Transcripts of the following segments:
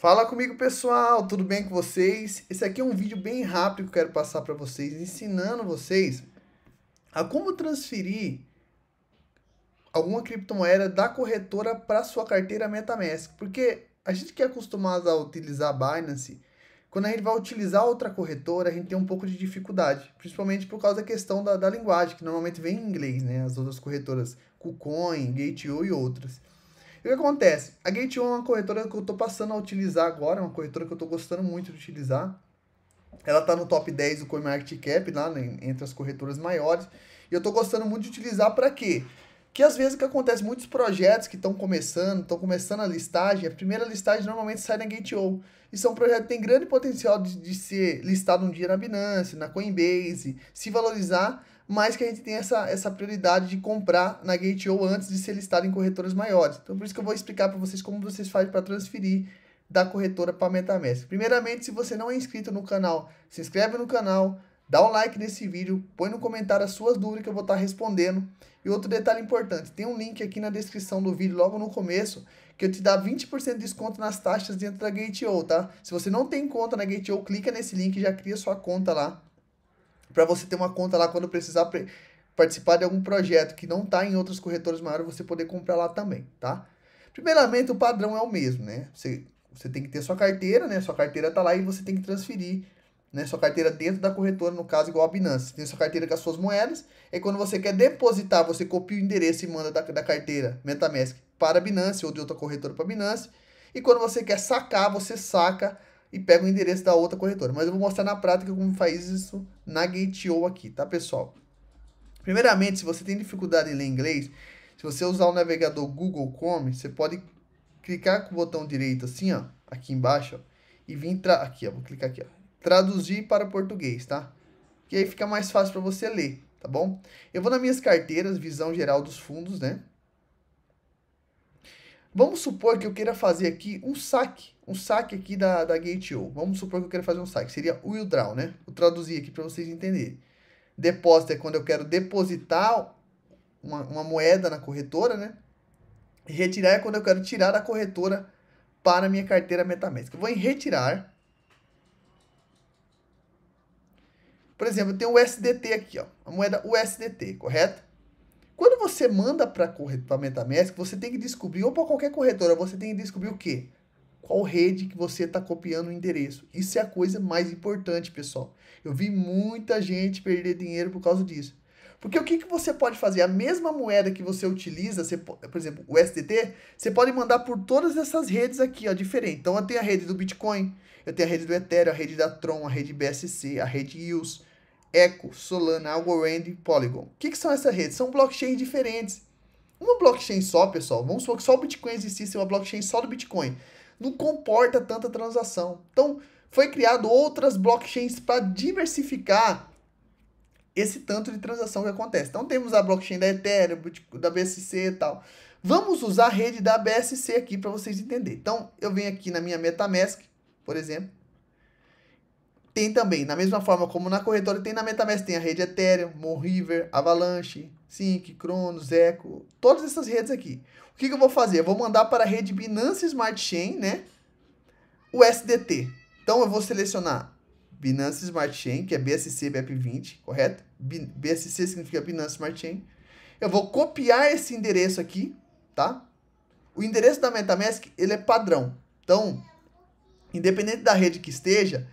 Fala comigo pessoal, tudo bem com vocês? Esse aqui é um vídeo bem rápido que eu quero passar para vocês, ensinando vocês a como transferir alguma criptomoeda da corretora para sua carteira MetaMask, porque a gente que é acostumado a utilizar Binance, quando a gente vai utilizar outra corretora, a gente tem um pouco de dificuldade, principalmente por causa da questão da, da linguagem, que normalmente vem em inglês, né? As outras corretoras, KuCoin, Gate.io e outras que acontece? A gate é uma corretora que eu estou passando a utilizar agora, é uma corretora que eu estou gostando muito de utilizar. Ela está no top 10 do CoinMarketCap, lá né, entre as corretoras maiores. E eu estou gostando muito de utilizar para quê? Que às vezes o que acontece, muitos projetos que estão começando, estão começando a listagem, a primeira listagem normalmente sai na Gate.io. E são projetos que têm grande potencial de, de ser listado um dia na Binance, na Coinbase, se valorizar, mas que a gente tem essa, essa prioridade de comprar na Gate.io antes de ser listado em corretoras maiores. Então por isso que eu vou explicar para vocês como vocês fazem para transferir da corretora para a MetaMask. Primeiramente, se você não é inscrito no canal, se inscreve no canal, Dá um like nesse vídeo, põe no comentário as suas dúvidas que eu vou estar tá respondendo. E outro detalhe importante, tem um link aqui na descrição do vídeo, logo no começo, que eu te dá 20% de desconto nas taxas dentro da Gate.io, tá? Se você não tem conta na Gate.io, clica nesse link e já cria sua conta lá. Para você ter uma conta lá quando precisar participar de algum projeto que não está em outros corretores maiores, você poder comprar lá também, tá? Primeiramente, o padrão é o mesmo, né? Você, você tem que ter sua carteira, né? Sua carteira está lá e você tem que transferir né? Sua carteira dentro da corretora, no caso, igual a Binance. tem sua carteira com as suas moedas. E quando você quer depositar, você copia o endereço e manda da, da carteira Metamask para a Binance ou de outra corretora para a Binance. E quando você quer sacar, você saca e pega o endereço da outra corretora. Mas eu vou mostrar na prática como faz isso na Gateo aqui, tá, pessoal? Primeiramente, se você tem dificuldade em ler inglês, se você usar o navegador Google Chrome, você pode clicar com o botão direito assim, ó, aqui embaixo, ó, e vir entrar aqui, ó, vou clicar aqui, ó traduzir para português, tá? Que aí fica mais fácil para você ler, tá bom? Eu vou nas minhas carteiras, visão geral dos fundos, né? Vamos supor que eu queira fazer aqui um saque, um saque aqui da, da Gate.io. Vamos supor que eu queira fazer um saque, seria o withdraw, né? Vou traduzir aqui para vocês entenderem. Depósito é quando eu quero depositar uma, uma moeda na corretora, né? E retirar é quando eu quero tirar da corretora para minha carteira metamétrica. Eu vou em retirar, Por exemplo, eu tenho o USDT aqui, ó, a moeda USDT, correto? Quando você manda para a MetaMask, você tem que descobrir, ou para qualquer corretora, você tem que descobrir o quê? Qual rede que você está copiando o endereço. Isso é a coisa mais importante, pessoal. Eu vi muita gente perder dinheiro por causa disso. Porque o que, que você pode fazer? A mesma moeda que você utiliza, você, por exemplo, o SDT, você pode mandar por todas essas redes aqui, ó, diferente. Então, tem a rede do Bitcoin, eu tenho a rede do Ethereum, a rede da Tron, a rede BSC, a rede EOS, Echo, Solana, Algorand, e Polygon. O que, que são essas redes? São blockchains diferentes. Uma blockchain só, pessoal, vamos supor que só o Bitcoin existisse, uma blockchain só do Bitcoin, não comporta tanta transação. Então, foi criado outras blockchains para diversificar esse tanto de transação que acontece. Então, temos a blockchain da Ethereum, da BSC e tal. Vamos usar a rede da BSC aqui para vocês entenderem. Então, eu venho aqui na minha MetaMask, por exemplo. Tem também, na mesma forma como na corretora, tem na MetaMask, tem a rede Ethereum, moonriver Avalanche, Sync, Cronos, Echo, todas essas redes aqui. O que, que eu vou fazer? Eu vou mandar para a rede Binance Smart Chain, né? O SDT. Então eu vou selecionar Binance Smart Chain, que é BSC BEP20, correto? BSC significa Binance Smart Chain. Eu vou copiar esse endereço aqui, tá? O endereço da MetaMask, ele é padrão. Então, Independente da rede que esteja,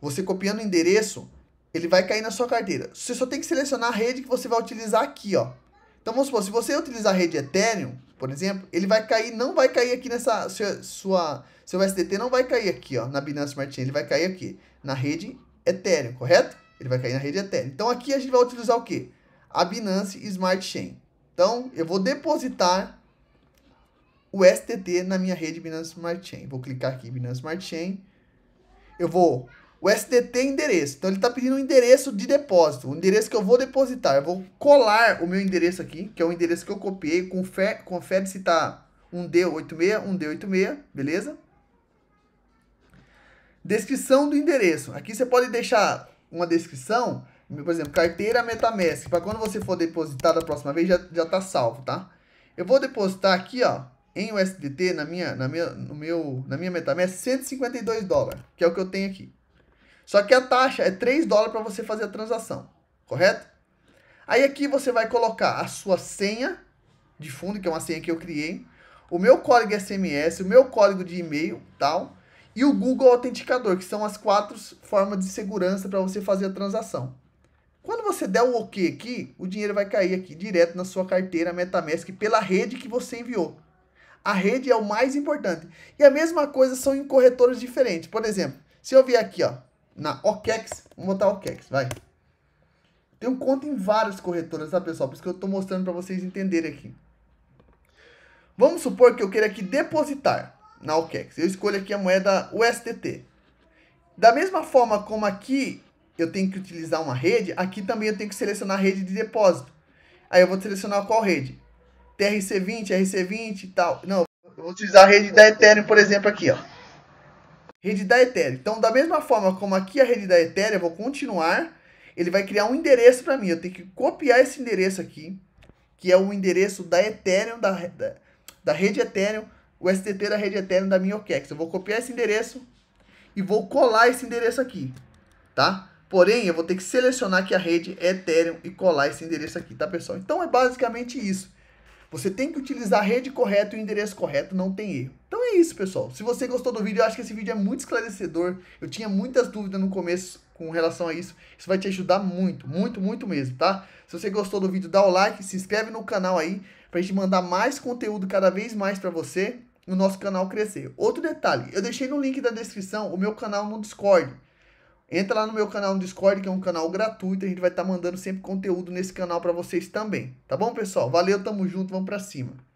você copiando o endereço, ele vai cair na sua carteira. Você só tem que selecionar a rede que você vai utilizar aqui, ó. Então vamos supor, se você utilizar a rede Ethereum, por exemplo, ele vai cair, não vai cair aqui nessa sua, sua seu SDT não vai cair aqui, ó, na Binance Smart Chain, ele vai cair aqui na rede Ethereum, correto? Ele vai cair na rede Ethereum. Então aqui a gente vai utilizar o quê? A Binance Smart Chain. Então eu vou depositar o STT na minha rede Binance Smart Chain. Vou clicar aqui Binance Smart Chain. Eu vou o STT é endereço. Então ele está pedindo um endereço de depósito, o endereço que eu vou depositar. Eu vou colar o meu endereço aqui, que é o endereço que eu copiei. Confere, confere se está um D86, um D86, beleza? Descrição do endereço. Aqui você pode deixar uma descrição, por exemplo, carteira MetaMask, para quando você for depositar da próxima vez já, já tá salvo, tá? Eu vou depositar aqui, ó, em USDT na minha, na minha, no meu, na minha MetaMask 152 é dólares, que é o que eu tenho aqui. Só que a taxa é 3 dólares para você fazer a transação, correto? Aí aqui você vai colocar a sua senha de fundo, que é uma senha que eu criei, o meu código SMS, o meu código de e-mail, tal, e o Google Autenticador, que são as quatro formas de segurança para você fazer a transação. Quando você der o OK aqui, o dinheiro vai cair aqui direto na sua carteira MetaMask pela rede que você enviou. A rede é o mais importante. E a mesma coisa são em corretoras diferentes. Por exemplo, se eu vier aqui, ó, na OKEX, vou botar OKEX, vai. Tenho conta em várias corretoras, tá, pessoal? Por isso que eu estou mostrando para vocês entenderem aqui. Vamos supor que eu queira aqui depositar na OKEX. Eu escolho aqui a moeda USDT. Da mesma forma como aqui eu tenho que utilizar uma rede, aqui também eu tenho que selecionar a rede de depósito. Aí eu vou selecionar qual rede? TRC20, RC20 e tal. Não, eu vou utilizar a rede da Ethereum, por exemplo, aqui, ó. Rede da Ethereum. Então, da mesma forma como aqui a rede da Ethereum, eu vou continuar. Ele vai criar um endereço para mim. Eu tenho que copiar esse endereço aqui, que é o endereço da Ethereum, da, da, da rede Ethereum, o STT da rede Ethereum da minha Eu vou copiar esse endereço e vou colar esse endereço aqui, tá? Porém, eu vou ter que selecionar aqui a rede Ethereum e colar esse endereço aqui, tá, pessoal? Então, é basicamente isso. Você tem que utilizar a rede correta e o endereço correto, não tem erro. Então é isso, pessoal. Se você gostou do vídeo, eu acho que esse vídeo é muito esclarecedor. Eu tinha muitas dúvidas no começo com relação a isso. Isso vai te ajudar muito, muito, muito mesmo, tá? Se você gostou do vídeo, dá o like, se inscreve no canal aí pra gente mandar mais conteúdo cada vez mais para você e o nosso canal crescer. Outro detalhe, eu deixei no link da descrição o meu canal no Discord. Entra lá no meu canal no Discord, que é um canal gratuito, a gente vai estar tá mandando sempre conteúdo nesse canal para vocês também, tá bom, pessoal? Valeu, tamo junto, vamos para cima.